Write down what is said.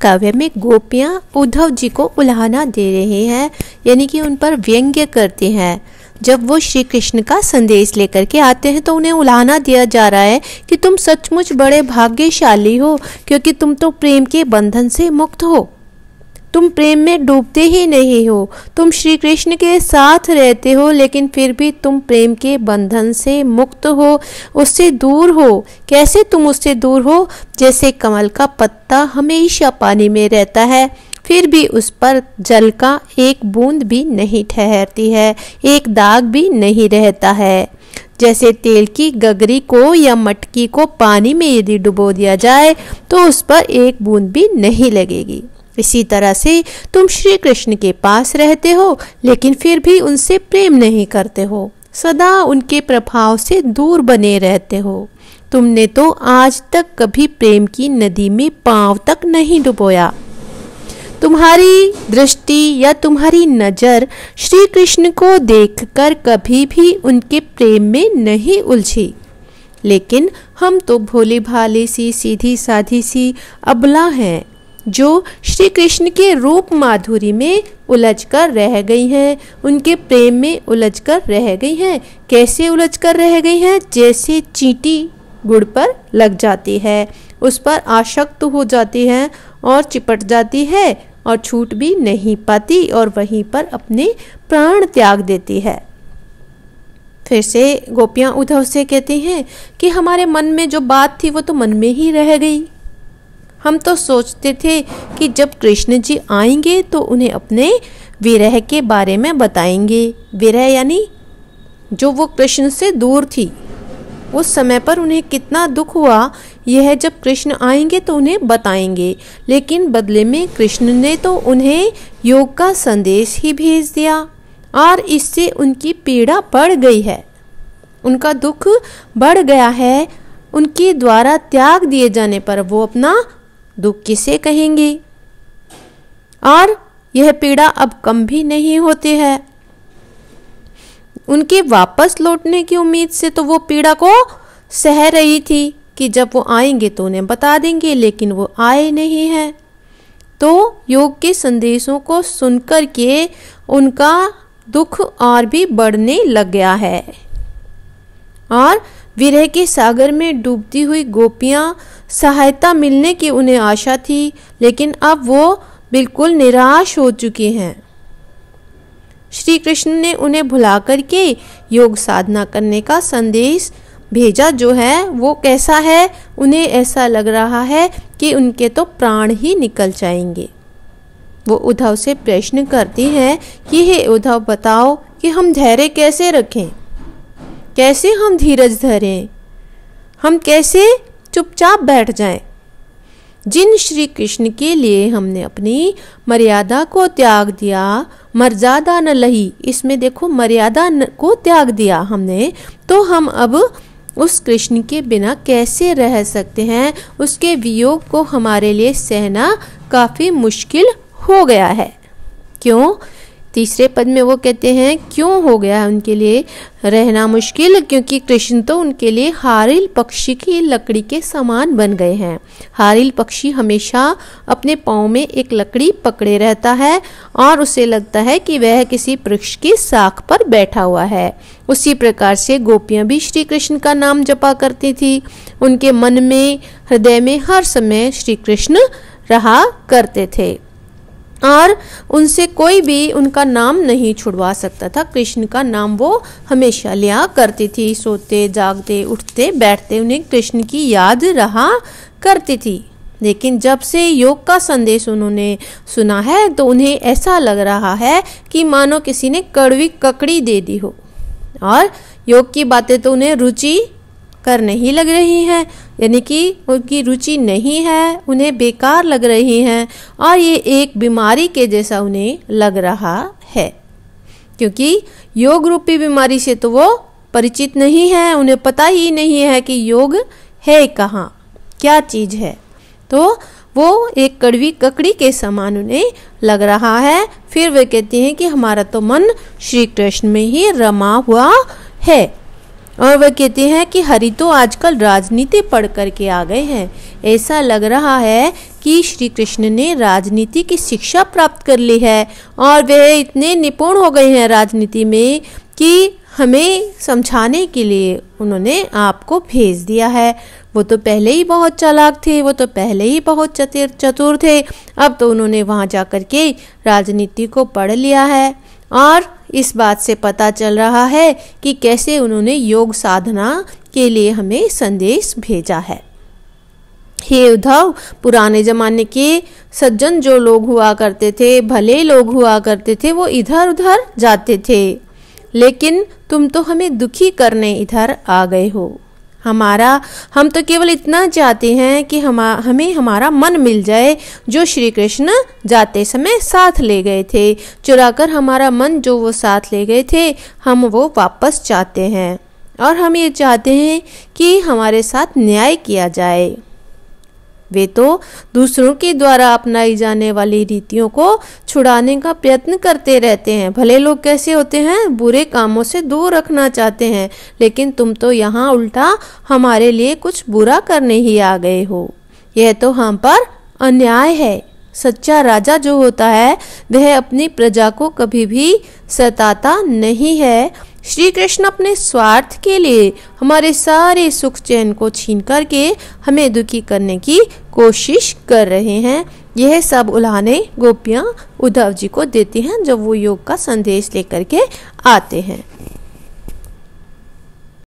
काव्य में गोपियाँ उद्धव जी को उल्हाना दे रहे हैं यानी कि उन पर व्यंग्य करते हैं जब वो श्री कृष्ण का संदेश लेकर के आते हैं तो उन्हें उलाना दिया जा रहा है कि तुम सचमुच बड़े भाग्यशाली हो क्योंकि तुम तो प्रेम के बंधन से मुक्त हो तुम प्रेम में डूबते ही नहीं हो तुम श्री कृष्ण के साथ रहते हो लेकिन फिर भी तुम प्रेम के बंधन से मुक्त हो उससे दूर हो कैसे तुम उससे दूर हो जैसे कमल का पत्ता हमेशा पानी में रहता है फिर भी उस पर जल का एक बूंद भी नहीं ठहरती है एक दाग भी नहीं रहता है जैसे तेल की गगरी को या मटकी को पानी में यदि डुबो दिया जाए तो उस पर एक बूंद भी नहीं लगेगी इसी तरह से तुम श्री कृष्ण के पास रहते हो लेकिन फिर भी उनसे प्रेम नहीं करते हो सदा उनके प्रभाव से दूर बने रहते हो तुमने तो आज तक कभी प्रेम की नदी में पांव तक नहीं डुबोया तुम्हारी दृष्टि या तुम्हारी नज़र श्री कृष्ण को देखकर कभी भी उनके प्रेम में नहीं उलझी लेकिन हम तो भोली भाली सी सीधी साधी सी अबला हैं जो श्री कृष्ण के रूप माधुरी में उलझ कर रह गई हैं उनके प्रेम में उलझ कर रह गई हैं कैसे उलझ कर रह गई हैं जैसे चींटी गुड़ पर लग जाती है उस पर आशक्त हो जाती है और चिपट जाती है और छूट भी नहीं पाती और वहीं पर अपने प्राण त्याग देती है फिर से गोपियाँ उद्धव से कहती हैं कि हमारे मन में जो बात थी वो तो मन में ही रह गई हम तो सोचते थे कि जब कृष्ण जी आएंगे तो उन्हें अपने विरह के बारे में बताएंगे विरह यानी जो वो कृष्ण से दूर थी उस समय पर उन्हें कितना दुख हुआ यह जब कृष्ण आएंगे तो उन्हें बताएंगे लेकिन बदले में कृष्ण ने तो उन्हें योग का संदेश ही भेज दिया और इससे उनकी पीड़ा बढ़ गई है उनका दुख बढ़ गया है उनके द्वारा त्याग दिए जाने पर वो अपना दुख किसे कहेंगी और यह पीड़ा अब कम भी नहीं होती है उनके वापस लौटने की उम्मीद से तो वो पीड़ा को सह रही थी कि जब वो आएंगे तो उन्हें बता देंगे लेकिन वो आए नहीं हैं तो योग के संदेशों को सुनकर के उनका दुख और भी बढ़ने लग गया है और विरह के सागर में डूबती हुई गोपियाँ सहायता मिलने की उन्हें आशा थी लेकिन अब वो बिल्कुल निराश हो चुकी हैं श्री कृष्ण ने उन्हें भुला करके योग साधना करने का संदेश भेजा जो है वो कैसा है उन्हें ऐसा लग रहा है कि उनके तो प्राण ही निकल जाएंगे वो उद्धव से प्रश्न करती हैं कि हे उद्धव बताओ कि हम धैर्य कैसे रखें कैसे हम धीरज धरें हम कैसे चुपचाप बैठ जाएं? जिन श्री कृष्ण के लिए हमने अपनी मर्यादा को त्याग दिया मर्यादा न लही इसमें देखो मर्यादा को त्याग दिया हमने तो हम अब उस कृष्ण के बिना कैसे रह सकते हैं उसके वियोग को हमारे लिए सहना काफ़ी मुश्किल हो गया है क्यों तीसरे पद में वो कहते हैं क्यों हो गया है उनके लिए रहना मुश्किल क्योंकि कृष्ण तो उनके लिए हारिल पक्षी की लकड़ी के समान बन गए हैं हारिल पक्षी हमेशा अपने पाँव में एक लकड़ी पकड़े रहता है और उसे लगता है कि वह किसी वृक्ष की साख पर बैठा हुआ है उसी प्रकार से गोपियाँ भी श्री कृष्ण का नाम जपा करती थी उनके मन में हृदय में हर समय श्री कृष्ण रहा करते थे और उनसे कोई भी उनका नाम नहीं छुड़वा सकता था कृष्ण का नाम वो हमेशा लिया करती थी सोते जागते उठते बैठते उन्हें कृष्ण की याद रहा करती थी लेकिन जब से योग का संदेश उन्होंने सुना है तो उन्हें ऐसा लग रहा है कि मानो किसी ने कड़वी ककड़ी दे दी हो और योग की बातें तो उन्हें रुचि कर नहीं लग रही हैं यानी कि उनकी रुचि नहीं है उन्हें बेकार लग रही हैं और ये एक बीमारी के जैसा उन्हें लग रहा है क्योंकि योग रूपी बीमारी से तो वो परिचित नहीं है उन्हें पता ही नहीं है कि योग है कहाँ क्या चीज़ है तो वो एक कड़वी ककड़ी के समान उन्हें लग रहा है फिर वे कहती हैं कि हमारा तो मन श्री कृष्ण में ही रमा हुआ है और वह कहते हैं कि हरि तो आजकल राजनीति पढ़ करके आ गए हैं ऐसा लग रहा है कि श्री कृष्ण ने राजनीति की शिक्षा प्राप्त कर ली है और वे इतने निपुण हो गए हैं राजनीति में कि हमें समझाने के लिए उन्होंने आपको भेज दिया है वो तो पहले ही बहुत चालाक थे वो तो पहले ही बहुत चतुर चतुर थे अब तो उन्होंने वहाँ जा कर के राजनीति को पढ़ लिया है और इस बात से पता चल रहा है कि कैसे उन्होंने योग साधना के लिए हमें संदेश भेजा है हे उद्धव पुराने जमाने के सज्जन जो लोग हुआ करते थे भले लोग हुआ करते थे वो इधर उधर जाते थे लेकिन तुम तो हमें दुखी करने इधर आ गए हो हमारा हम तो केवल इतना चाहते हैं कि हम हमें हमारा मन मिल जाए जो श्री कृष्ण जाते समय साथ ले गए थे चुरा कर हमारा मन जो वो साथ ले गए थे हम वो वापस चाहते हैं और हम ये चाहते हैं कि हमारे साथ न्याय किया जाए वे तो दूसरों के द्वारा अपनाई जाने वाली रीतियों को छुड़ाने का प्रयत्न करते रहते हैं भले लोग कैसे होते हैं बुरे कामों से दूर रखना चाहते हैं लेकिन तुम तो यहाँ उल्टा हमारे लिए कुछ बुरा करने ही आ गए हो यह तो हम पर अन्याय है सच्चा राजा जो होता है वह अपनी प्रजा को कभी भी सताता नहीं है श्री कृष्ण अपने स्वार्थ के लिए हमारे सारे सुख चैन को छीन करके हमें दुखी करने की कोशिश कर रहे हैं यह सब उल्हाने गोपियाँ उद्धव जी को देती हैं जब वो योग का संदेश लेकर के आते हैं